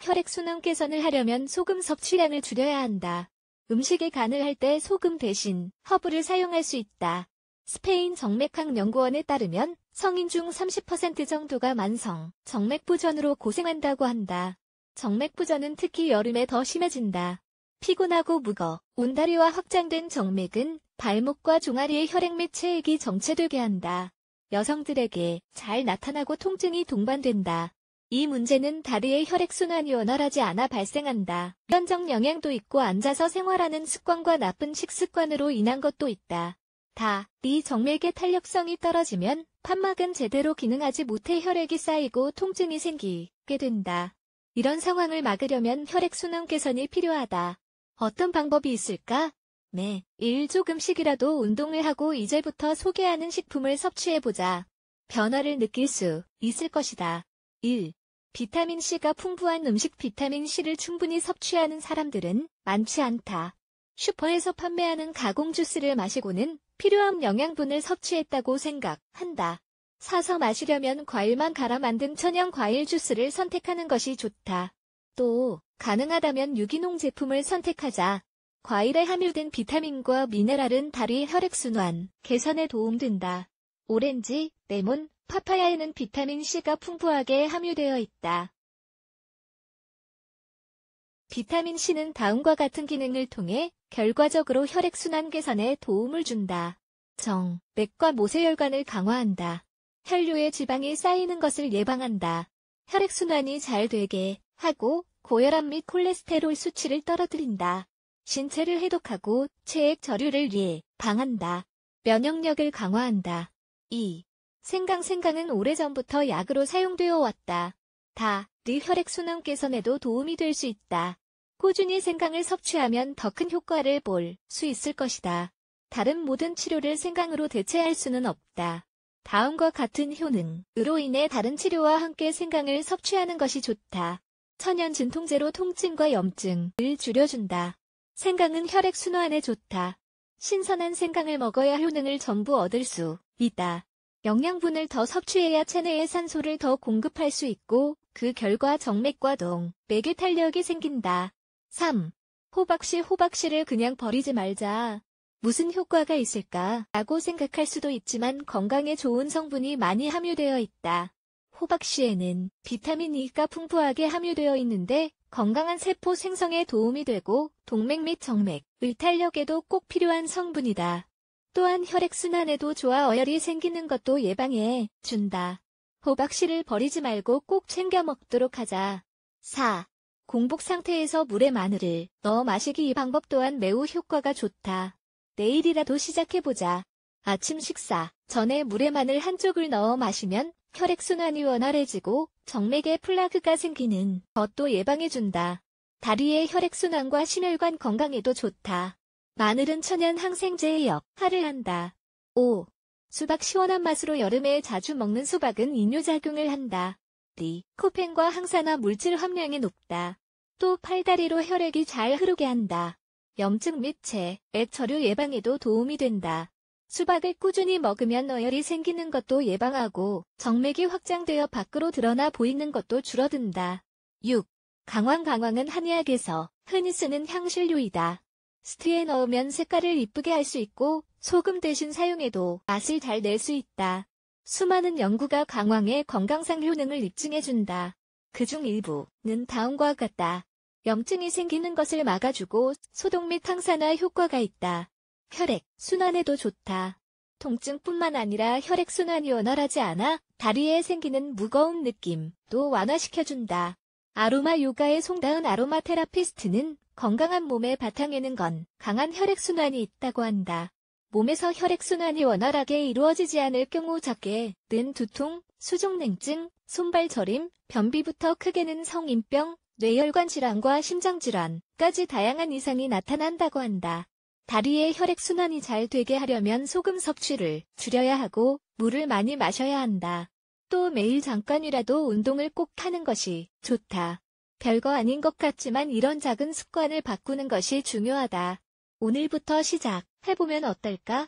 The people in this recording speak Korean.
혈액 순환 개선을 하려면 소금 섭취량을 줄여야 한다. 음식에 간을 할 때 소금 대신 허브를 사용할 수 있다. 스페인 정맥학 연구원에 따르면 성인 중 30% 정도가 만성, 정맥부전으로 고생한다고 한다. 정맥부전은 특히 여름에 더 심해진다. 피곤하고 무거, 운다리와 확장된 정맥은 발목과 종아리의 혈액 및 체액이 정체되게 한다. 여성들에게 잘 나타나고 통증이 동반된다. 이 문제는 다리의 혈액순환이 원활하지 않아 발생한다. 현적 영향도 있고 앉아서 생활하는 습관과 나쁜 식습관으로 인한 것도 있다. 다, 리 정밀계 탄력성이 떨어지면 판막은 제대로 기능하지 못해 혈액이 쌓이고 통증이 생기게 된다. 이런 상황을 막으려면 혈액순환 개선이 필요하다. 어떤 방법이 있을까? 네, 일 조금씩이라도 운동을 하고 이제부터 소개하는 식품을 섭취해보자. 변화를 느낄 수 있을 것이다. 1. 비타민C가 풍부한 음식 비타민C를 충분히 섭취하는 사람들은 많지 않다. 슈퍼에서 판매하는 가공 주스를 마시고는 필요한 영양분을 섭취했다고 생각한다. 사서 마시려면 과일만 갈아 만든 천연 과일 주스를 선택하는 것이 좋다. 또, 가능하다면 유기농 제품을 선택하자. 과일에 함유된 비타민과 미네랄은 다리 혈액순환, 개선에 도움된다. 오렌지, 레몬, 파파야에는 비타민C가 풍부하게 함유되어 있다. 비타민C는 다음과 같은 기능을 통해 결과적으로 혈액순환 개선에 도움을 준다. 정, 맥과 모세혈관을 강화한다. 혈류에 지방이 쌓이는 것을 예방한다. 혈액순환이 잘 되게 하고 고혈압 및 콜레스테롤 수치를 떨어뜨린다. 신체를 해독하고 체액 저류를 예방한다. 면역력을 강화한다. 2. 생강 생강은 오래전부터 약으로 사용되어 왔다. 다, 뇌 혈액 순환 개선에도 도움이 될 수 있다. 꾸준히 생강을 섭취하면 더 큰 효과를 볼 수 있을 것이다. 다른 모든 치료를 생강으로 대체할 수는 없다. 다음과 같은 효능으로 인해 다른 치료와 함께 생강을 섭취하는 것이 좋다. 천연 진통제로 통증과 염증을 줄여준다. 생강은 혈액순환에 좋다. 신선한 생강을 먹어야 효능을 전부 얻을 수 있다. 영양분을 더 섭취해야 체내에 산소를 더 공급할 수 있고 그 결과 정맥과 동, 맥의 탄력이 생긴다. 3. 호박씨 호박씨를 그냥 버리지 말자. 무슨 효과가 있을까? 라고 생각할 수도 있지만 건강에 좋은 성분이 많이 함유되어 있다. 호박씨에는 비타민 E가 풍부하게 함유되어 있는데 건강한 세포 생성에 도움이 되고 동맥 및 정맥, 을탄력에도 꼭 필요한 성분이다. 또한 혈액순환에도 좋아 어혈이 생기는 것도 예방해 준다. 호박씨를 버리지 말고 꼭 챙겨 먹도록 하자. 4. 공복 상태에서 물에 마늘을 넣어 마시기 이 방법 또한 매우 효과가 좋다. 내일이라도 시작해보자. 아침 식사 전에 물에 마늘 한쪽을 넣어 마시면 혈액순환이 원활해지고 정맥에 플라그가 생기는 것도 예방해준다. 다리의 혈액순환과 심혈관 건강에도 좋다. 마늘은 천연 항생제의 역할을 한다. 5. 수박 시원한 맛으로 여름에 자주 먹는 수박은 이뇨작용을 한다. 리코펜과 항산화 물질 함량이 높다. 또 팔다리로 혈액이 잘 흐르게 한다. 염증 및체액처류 예방에도 도움이 된다. 수박을 꾸준히 먹으면 너혈이 생기는 것도 예방하고 정맥이 확장되어 밖으로 드러나 보이는 것도 줄어든다. 6. 강황 강황은 한의학에서 흔히 쓰는 향신료이다. 스트에 넣으면 색깔을 이쁘게 할 수 있고 소금 대신 사용해도 맛을 잘 낼 수 있다. 수많은 연구가 강황의 건강상 효능을 입증해준다. 그 중 일부는 다음과 같다. 염증이 생기는 것을 막아주고 소독 및 항산화 효과가 있다. 혈액, 순환에도 좋다. 통증뿐만 아니라 혈액순환이 원활하지 않아 다리에 생기는 무거운 느낌도 완화시켜준다. 아로마 요가의 송다은 아로마 테라피스트는 건강한 몸의 바탕에는 건 강한 혈액순환이 있다고 한다. 몸에서 혈액순환이 원활하게 이루어지지 않을 경우 적게는 두통, 수족냉증, 손발 저림, 변비부터 크게는 성인병, 뇌혈관 질환과 심장질환까지 다양한 이상이 나타난다고 한다. 다리의 혈액순환이 잘 되게 하려면 소금 섭취를 줄여야 하고 물을 많이 마셔야 한다. 또 매일 잠깐이라도 운동을 꼭 하는 것이 좋다. 별거 아닌 것 같지만 이런 작은 습관을 바꾸는 것이 중요하다. 오늘부터 시작 해보면 어떨까?